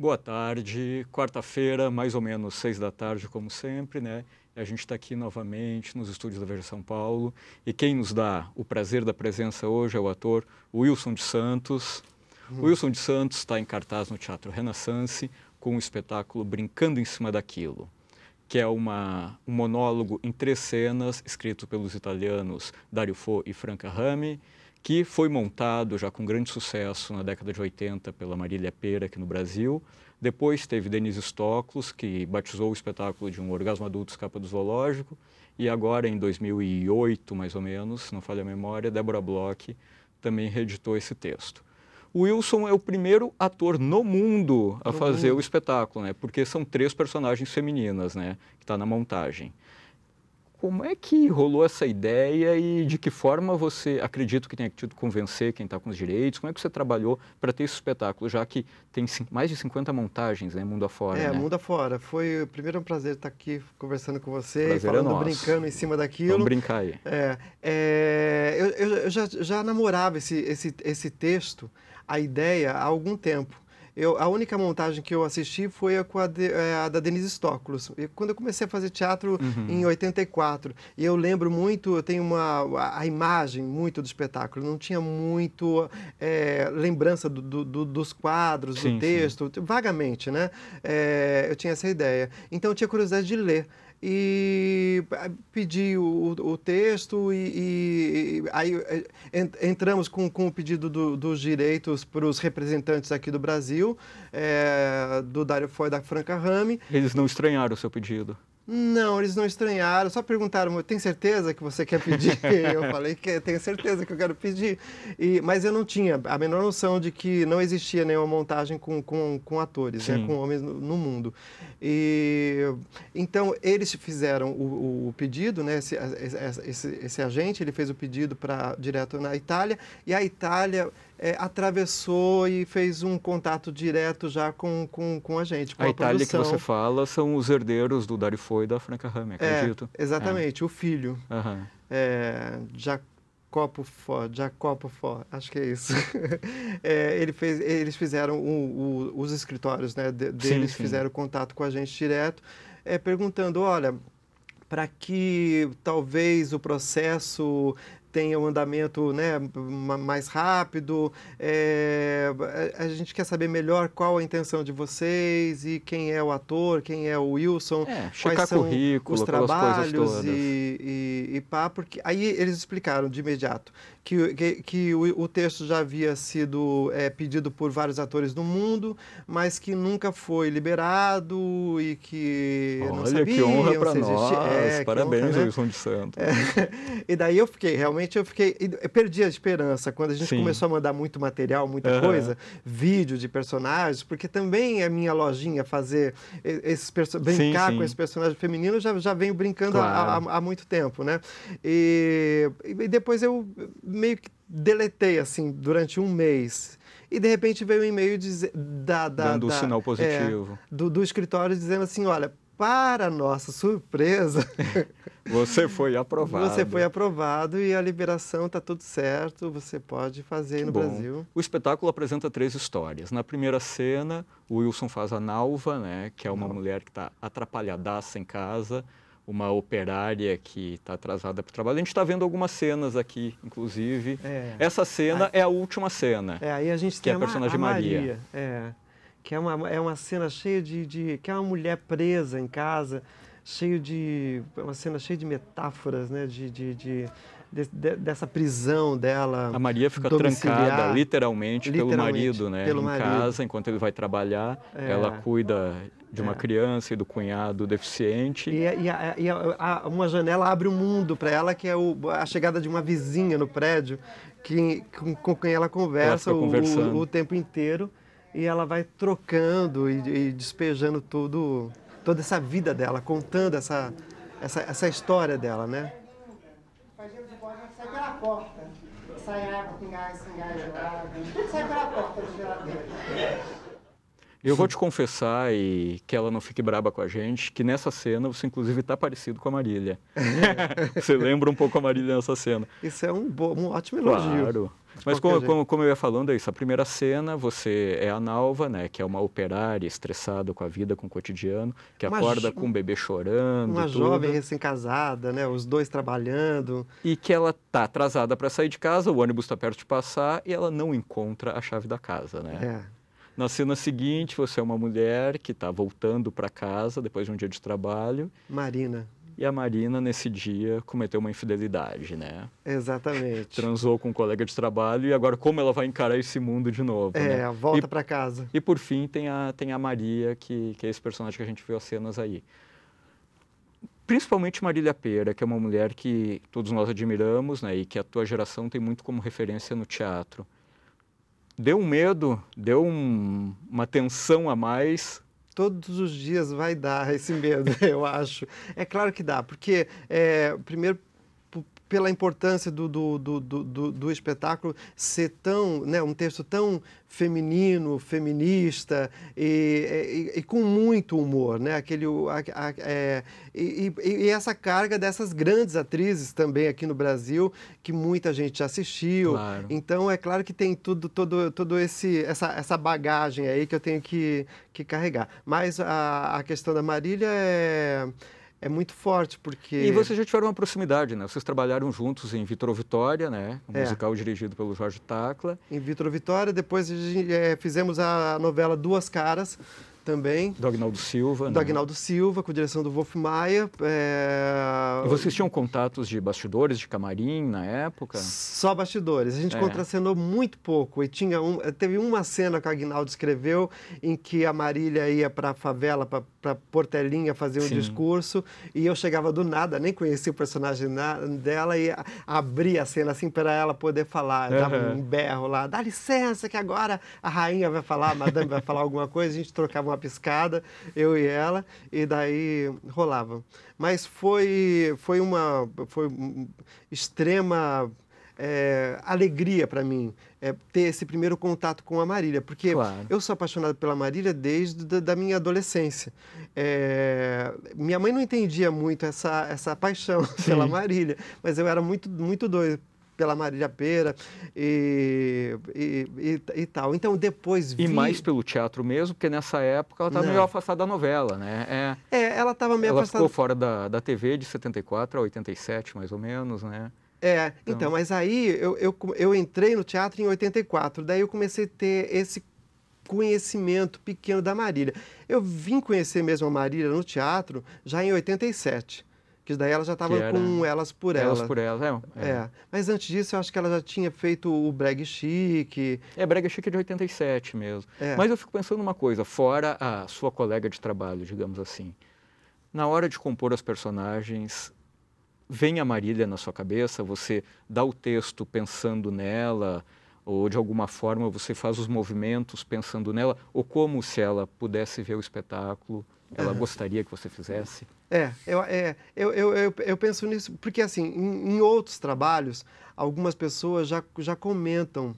Boa tarde, quarta-feira, mais ou menos seis da tarde, como sempre, né? A gente está aqui novamente nos estúdios da Veja São Paulo e quem nos dá o prazer da presença hoje é o ator Wilson de Santos. Hum. Wilson de Santos está em cartaz no Teatro Renaissance com o espetáculo Brincando em Cima daquilo, que é uma, um monólogo em três cenas escrito pelos italianos Dario Fo e Franca Rami, que foi montado já com grande sucesso na década de 80 pela Marília Pera aqui no Brasil. Depois teve Denise Stoklos, que batizou o espetáculo de um orgasmo adulto escapa do zoológico. E agora, em 2008, mais ou menos, se não falha a memória, Débora Bloch também reeditou esse texto. O Wilson é o primeiro ator no mundo a no fazer mundo. o espetáculo, né? Porque são três personagens femininas, né? Que está na montagem. Como é que rolou essa ideia e de que forma você, acredita que tenha tido convencer quem está com os direitos, como é que você trabalhou para ter esse espetáculo, já que tem mais de 50 montagens, né, mundo afora? É, né? mundo afora. Foi primeiro um prazer estar tá aqui conversando com você, prazer é falando, é brincando em cima daquilo. Vamos brincar aí. É, é eu, eu já, já namorava esse, esse, esse texto, a ideia, há algum tempo. Eu, a única montagem que eu assisti foi a, de, é, a da Denise Stoklos. E quando eu comecei a fazer teatro uhum. em 84, e eu lembro muito, eu tenho uma a, a imagem muito do espetáculo. Não tinha muito é, lembrança do, do, do, dos quadros, sim, do texto, sim. vagamente, né? É, eu tinha essa ideia. Então eu tinha curiosidade de ler e eh, pedi o, o texto e, e, aí eh, entramos com, com o pedido do, dos direitos para os representantes aqui do Brasil, é, do Dário Foy da Franca Rame. Eles não estranharam o seu pedido? Não, eles não estranharam, só perguntaram: tem certeza que você quer pedir? eu falei que tenho certeza que eu quero pedir. E, mas eu não tinha a menor noção de que não existia nenhuma montagem com, com, com atores, né, com homens no, no, mundo. E, então, eles fizeram o, o, o pedido, né, esse, esse, esse, esse agente ele fez o pedido para direto na Itália, e a Itália é, atravessou e fez um contato direto já com, com, com a gente. Com a, a Itália produção. que você fala são os herdeiros do Darifo e da Franca Rame, é, acredito. É, exatamente, é. o filho. Uhum. É, Jacopo Fó, Jacopo fó acho que é isso. É, ele fez, eles fizeram o, o, os escritórios né, de, deles, sim, sim. fizeram contato com a gente direto, perguntando, olha, para que talvez o processo tenha um andamento né, mais rápido. É, a, gente quer saber melhor qual a intenção de vocês e quem é o ator, quem é o Wilson, é, quais são os trabalhos e, e, e, pá, porque aí eles explicaram de imediato que, que, que o, o, texto já havia sido é, pedido por vários atores do mundo, mas que nunca foi liberado e que Olha, não sabiam é, que honra para nós! Parabéns, honra, né? Wilson de Santos. e daí eu fiquei realmente realmente eu fiquei. Eu perdi a esperança quando a gente Sim. começou a mandar muito material, muita uhum. coisa, vídeo de personagens, porque também é minha lojinha fazer esses brincar sim, sim. com esse personagem feminino, já, já venho brincando claro. há, há, muito tempo, né? E, e depois eu meio que deletei, assim, durante um mês. E de repente veio um e-mail diz, da, da, Dando da, um sinal é, positivo. É, do, do escritório dizendo assim: olha, para nossa surpresa, você foi aprovado. Você foi aprovado e a liberação está tudo certo, você pode fazer aí no bom. Brasil. O espetáculo apresenta três histórias. Na primeira cena, o Wilson faz a Nalva, né, que é uma Não. mulher que está atrapalhadaça em casa, uma operária que está atrasada para o trabalho. A gente está vendo algumas cenas aqui, inclusive. É. Essa cena é a última cena. É, aí a gente que tem é a personagem a Maria. Maria. É que é uma, é uma cena cheia de, de. que é uma mulher presa em casa, cheio de. É uma cena cheia de metáforas, né? de, de, de de, de, dessa prisão dela. A Maria fica trancada, literalmente, literalmente, pelo marido, né? Pelo em marido. casa, enquanto ele vai trabalhar, é. ela cuida de uma é. criança e do cunhado deficiente. E, é, e, a, é, e a, a, uma janela abre um mundo para ela, que é o, a chegada de uma vizinha no prédio, que, com, com quem ela conversa ela o, o, o tempo inteiro e ela vai trocando e, e despejando todo, toda essa vida dela, contando essa, essa, essa história dela, né? Fazer de bode sai pela porta. Sai água, pingar, pingar, sai pela porta do geladeiro. Eu vou te confessar, e que ela não fique braba com a gente, que nessa cena você, inclusive, está parecido com a Marília. É. você lembra um pouco a Marília nessa cena. Isso é um, bom, um ótimo elogio. Claro. Mas é, como, como, como, eu ia falando, é isso. A primeira cena, você é a Nalva, né? Que é uma operária estressada com a vida, com o cotidiano, que uma acorda com o um bebê chorando. Uma tudo. jovem recém-casada, né? Os dois trabalhando. E que ela está atrasada para sair de casa, o ônibus está perto de passar e ela não encontra a chave da casa, né? É. Na cena seguinte, você é uma mulher que está voltando para casa depois de um dia de trabalho. Marina. E a Marina, nesse dia, cometeu uma infidelidade, né? Exatamente. Transou com um colega de trabalho e agora como ela vai encarar esse mundo de novo, É, né? volta para casa. E por fim tem a, tem a Maria, que, que é esse personagem que a gente viu as cenas aí. Principalmente Marília Pera, que é uma mulher que todos nós admiramos, né? E que a tua geração tem muito como referência no teatro deu um medo, deu um, uma tensão a mais. Todos os dias vai dar esse medo, eu acho. É claro que dá, porque é, primeiro pela importância do, do, do, do, do espetáculo ser tão, né, um texto tão feminino, feminista e, e, e com muito humor, né? Aquele, a, a, é, e, e, essa carga dessas grandes atrizes também aqui no Brasil que muita gente já assistiu. Claro. Então é claro que tem tudo, todo, todo esse essa, essa bagagem aí que eu tenho que, que carregar. Mas a, a questão da Marília é é muito forte, porque... E vocês já tiveram uma proximidade, né? Vocês trabalharam juntos em Vitor Vitória, né? Um é. musical dirigido pelo Jorge Tacla. Em Vitor Vitória, depois é, fizemos a novela Duas Caras, também. Do Agnaldo Silva. Né? Do Agnaldo Silva, com direção do Wolf Maia. É... E vocês tinham contatos de bastidores, de camarim na época? Só bastidores. A gente é. contracenou muito pouco. E tinha um, eh, teve uma cena que o Agnaldo escreveu em que a Marília ia para a favela, para Portelinha, fazer um Sim. discurso. E eu chegava do nada, nem conhecia o personagem na, dela, e abria a cena assim para ela poder falar. Dava um berro lá: dá licença, que agora a rainha vai falar, a madame vai falar alguma coisa. A gente trocava uma piscada, eu e ela, e daí rolava. Mas foi, foi uma foi extrema é, alegria para mim é, ter esse primeiro contato com a Marília, porque claro. eu sou apaixonado pela Marília desde da, da minha adolescência. É, minha mãe não entendia muito essa, essa paixão Sim. pela Marília, mas eu era muito, muito doido pela Marília Pera e, e, e, e tal. Então depois vi... E mais pelo teatro mesmo, porque nessa época ela estava né. meio afastada da novela, né? É, é ela estava meio ela afastada... Ela ficou fora da, da TV de 74 a 87, mais ou menos, né? É, então, então mas aí eu, eu, eu entrei no teatro em 84, daí eu comecei a ter esse conhecimento pequeno da Marília. Eu vim conhecer mesmo a Marília no teatro já em 87. Que daí ela já estava com Elas por Elas. Elas por Elas, é, é. é. Mas antes disso, eu acho que ela já tinha feito o Breg Chic. É, Breg Chic é de 87 mesmo. É. Mas eu fico pensando uma coisa, fora a sua colega de trabalho, digamos assim. Na hora de compor as personagens, vem a Marília na sua cabeça? Você dá o texto pensando nela? ou de alguma forma você faz os movimentos pensando nela, ou como se ela pudesse ver o espetáculo, ela uhum. gostaria que você fizesse? É, eu, é, eu, eu, eu, eu penso nisso, porque assim, em, em, outros trabalhos, algumas pessoas já, já comentam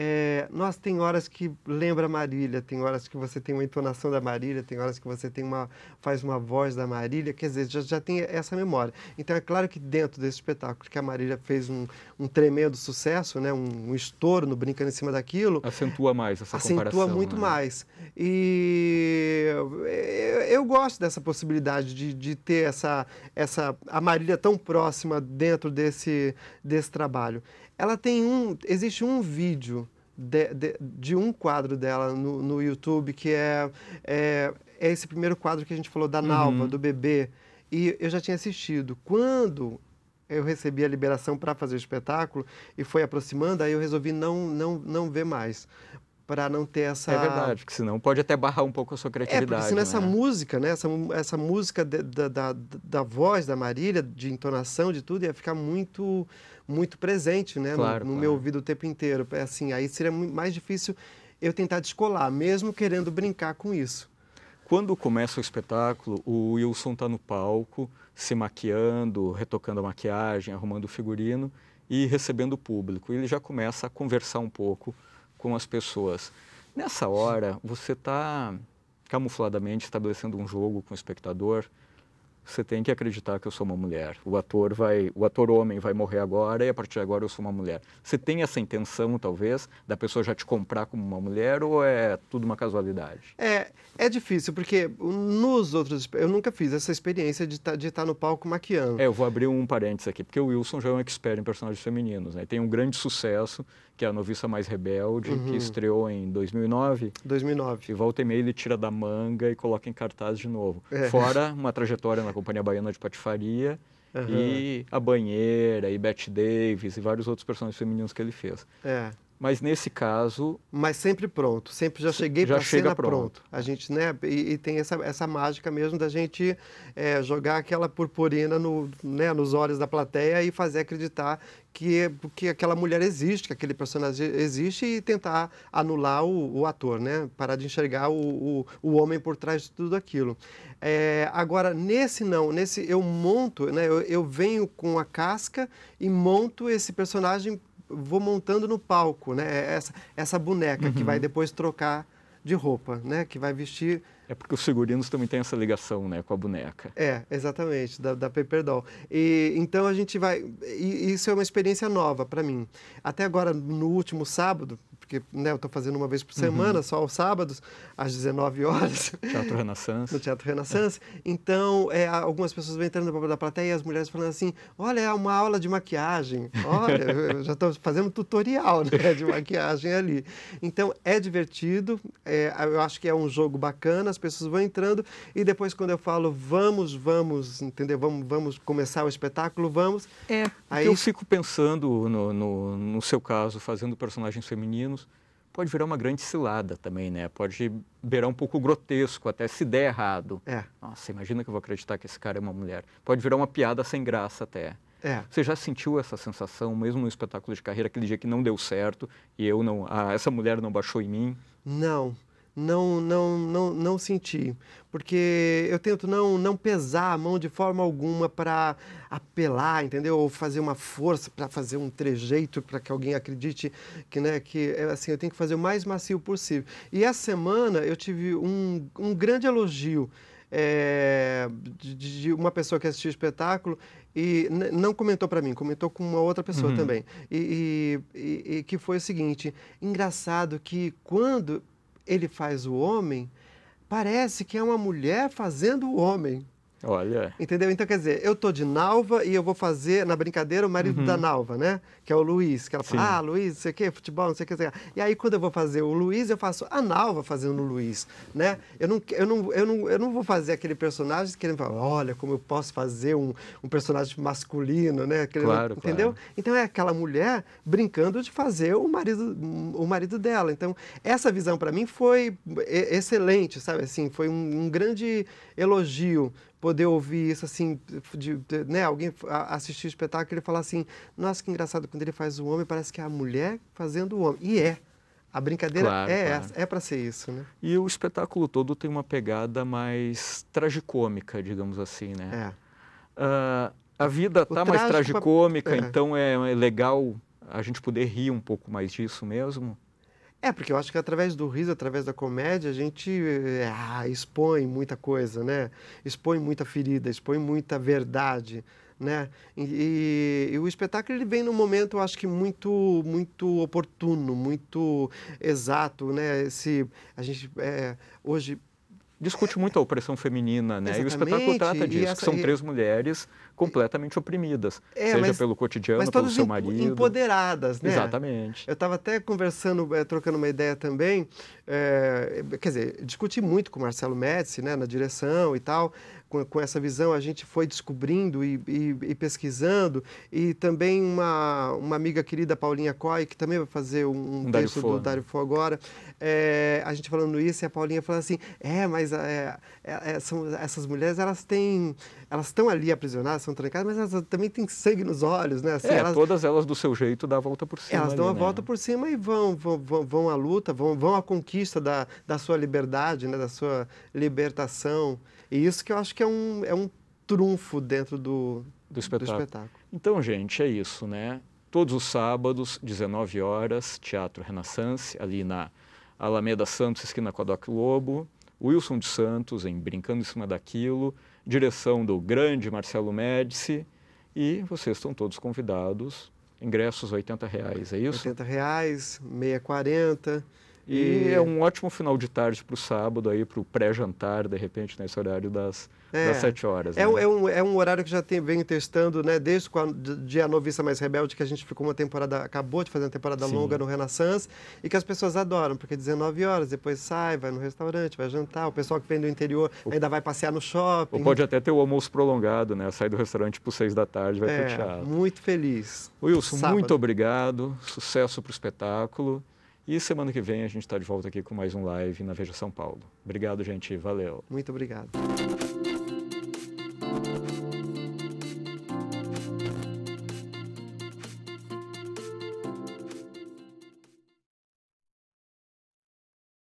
é, nós tem horas que lembra Marília, tem horas que você tem uma entonação da Marília, tem horas que você tem uma, faz uma voz da Marília, quer dizer, já, já tem essa memória. Então é claro que dentro desse espetáculo que a Marília fez um, um tremendo sucesso, né, um, um estouro no Brincando em Cima daquilo... Acentua mais essa acentua comparação. Acentua muito né? mais. E eu gosto dessa possibilidade de, de ter essa, essa a Marília tão próxima dentro desse, desse trabalho. Ela tem um. Existe um vídeo de, de, de um quadro dela no, no YouTube que é, é, é, esse primeiro quadro que a gente falou da uhum. Nalva, do bebê. E eu já tinha assistido. Quando eu recebi a liberação para fazer o espetáculo e foi aproximando, aí eu resolvi não, não, não ver mais para não ter essa. É verdade, porque senão pode até barrar um pouco a sua criatividade. É, porque senão né? essa música, né? Essa, essa música de, da, da, da voz da Marília, de entonação, de tudo, ia ficar muito muito presente, né? Claro, no, no claro. meu ouvido o tempo inteiro. É assim, aí seria mais difícil eu tentar descolar, mesmo querendo brincar com isso. Quando começa o espetáculo, o Wilson está no palco, se maquiando, retocando a maquiagem, arrumando o figurino e recebendo o público. Ele já começa a conversar um pouco com as pessoas. Nessa hora, você está camufladamente estabelecendo um jogo com o espectador. Você tem que acreditar que eu sou uma mulher. O ator vai, o ator homem vai morrer agora e a partir de agora eu sou uma mulher. Você tem essa intenção talvez da pessoa já te comprar como uma mulher ou é tudo uma casualidade? É, é difícil porque nos outros eu nunca fiz essa experiência de tá, estar tá no palco maquiando. É, eu vou abrir um parênteses aqui porque o Wilson já é um expert em personagens femininos, né? Tem um grande sucesso que é a noviça mais rebelde, uhum. que estreou em 2009. 2009. E volta e meia ele tira da manga e coloca em cartaz de novo. É. Fora uma trajetória na Companhia Baiana de Patifaria uhum. e A Banheira, e Bette Davis e vários outros personagens femininos que ele fez. É mas nesse caso. Mas sempre pronto, sempre já cheguei para cena pronto. pronto. A gente, né? E, e, tem essa, essa mágica mesmo da gente é, jogar aquela purpurina no, né, nos olhos da plateia e fazer acreditar que, que aquela mulher existe, que aquele personagem existe e tentar anular o, o ator, né? Parar de enxergar o, o, o homem por trás de tudo aquilo. É, agora, nesse não, nesse eu monto, né? Eu, eu venho com a casca e monto esse personagem vou montando no palco, né? É essa, essa boneca uhum. que vai uhum. depois trocar de roupa, né? Que vai vestir. É porque os figurinos também têm essa ligação, né, com a boneca. É, exatamente, da, da Paper Doll. E então a gente vai. E, isso é uma experiência nova para mim. Até agora, no último sábado, porque né, eu estou fazendo uma vez por uhum. semana, uhum. só aos sábados, às 19 horas. Teatro Renaissance. no Teatro Renaissance. Então, é, algumas pessoas vão entrando da plateia e as mulheres falando assim: olha, é uma aula de maquiagem. Olha, já estou fazendo tutorial né, de maquiagem ali. Então, é divertido, é, eu acho que é um jogo bacana, as pessoas vão entrando e depois, quando eu falo vamos, vamos, entendeu? Vamos, vamos começar o espetáculo, vamos. É, Aí... eu fico pensando no, no, no seu caso, fazendo personagens femininos pode virar uma grande cilada também, né? Pode virar um pouco grotesco, até se der errado. É. Nossa, imagina que eu vou acreditar que esse cara é uma mulher. Pode virar uma piada sem graça até. É. Você já sentiu essa sensação, mesmo no espetáculo de carreira, aquele dia que não deu certo e eu não, ah, essa mulher não baixou em mim? Não, não, não, não, não senti. Porque eu tento não, não pesar a mão de forma alguma para apelar, entendeu? Ou fazer uma força para fazer um trejeito para que alguém acredite que, né, que é, assim, eu tenho que fazer o mais macio possível. E essa semana eu tive um, um grande elogio é, de, de, uma pessoa que assistiu o espetáculo e não comentou para mim, comentou com uma outra pessoa uhum. também. E, e, e, e que foi o seguinte: engraçado que quando ele faz o homem, parece que é uma mulher fazendo o homem. Olha. Entendeu? Então, quer dizer, eu tô de Nalva e eu vou fazer, na brincadeira, o marido uhum. da Nalva, né? Que é o Luiz. Que ela fala, Sim. ah, Luiz, não sei o quê, futebol, não sei o quê. E aí, quando eu vou fazer o Luiz, eu faço a Nalva fazendo o Luiz, né? Eu não, eu não, eu não, eu não vou fazer aquele personagem que ele fala, olha, como eu posso fazer um, um personagem masculino, né? Aquele, claro, entendeu? Claro. Então, é aquela mulher brincando de fazer o marido, o marido dela. Então, essa visão, para mim, foi é, excelente, sabe? Assim, foi um, um grande elogio poder ouvir isso, assim, de, de, né, alguém assistir o espetáculo e falar assim, nossa, que engraçado, quando ele faz o homem, parece que é a mulher fazendo o homem. E é. A brincadeira claro, é claro. é para ser isso, né? E o espetáculo todo tem uma pegada mais tragicômica, digamos assim, né? É. Uh, a vida tá mais é tragicômica, é. então é, é legal a gente poder rir um pouco mais disso mesmo. É, porque eu acho que através do riso, através da comédia, a gente eh, ah, expõe muita coisa, né? Expõe muita ferida, expõe muita verdade, né? E, e, e, o espetáculo ele vem num momento, eu acho que muito, muito oportuno, muito exato, né? Se a gente é, hoje discute muito a opressão feminina, né? Exatamente. E o espetáculo trata disso, essa... que são três mulheres completamente oprimidas, é, seja mas, pelo cotidiano, mas pelo seu marido. empoderadas, né? Exatamente. Eu estava até conversando, eh, trocando uma ideia também, é, quer dizer, discuti muito com o Marcelo Médici, né, na direção e tal, com, com essa visão, a gente foi descobrindo e, e, e, pesquisando. E também uma, uma amiga querida, Paulinha Coy, que também vai fazer um, um texto do né? Dário Fo agora, é, a gente falando isso e a Paulinha falando assim, é, mas é, é, é são, essas mulheres, elas têm... Elas estão ali aprisionadas, são trancadas, mas elas também têm sangue nos olhos, né? Assim, é, elas, todas elas do seu jeito dão a volta por cima. Elas dão a né? volta por cima e vão, vão, vão, vão à luta, vão, vão à conquista da, da sua liberdade, né? da sua libertação. E isso que eu acho que é um, é um trunfo dentro do, do, espetáculo. do espetáculo. Então, gente, é isso, né? Todos os sábados, 19 horas, Teatro Renaissance, ali na Alameda Santos, esquina Codoc Lobo. Wilson de Santos, em Brincando em Cima Daquilo, direção do grande Marcelo Médici. E vocês estão todos convidados. Ingressos 80 reais, é isso? 80 reais, meia 40. E, e é um ótimo final de tarde para o sábado aí, para o pré-jantar, de repente, nesse horário das é, das 7 horas. É né? É, é, um, é um horário que já tem, vem testando, né? Desde a, de A Noviça Mais Rebelde, que a gente ficou uma temporada, acabou de fazer uma temporada Sim. longa no Renaissance, e que as pessoas adoram, porque 19 horas, depois sai, vai no restaurante, vai jantar, o pessoal que vem do interior o, ainda vai passear no shopping. Ou pode até ter o almoço prolongado, né? Sai do restaurante por 6 da tarde, vai é, teatro. Muito feliz. Wilson, Sábado. muito obrigado, sucesso para o espetáculo. E semana que vem a gente está de volta aqui com mais um live na Veja São Paulo. Obrigado, gente. Valeu. Muito obrigado.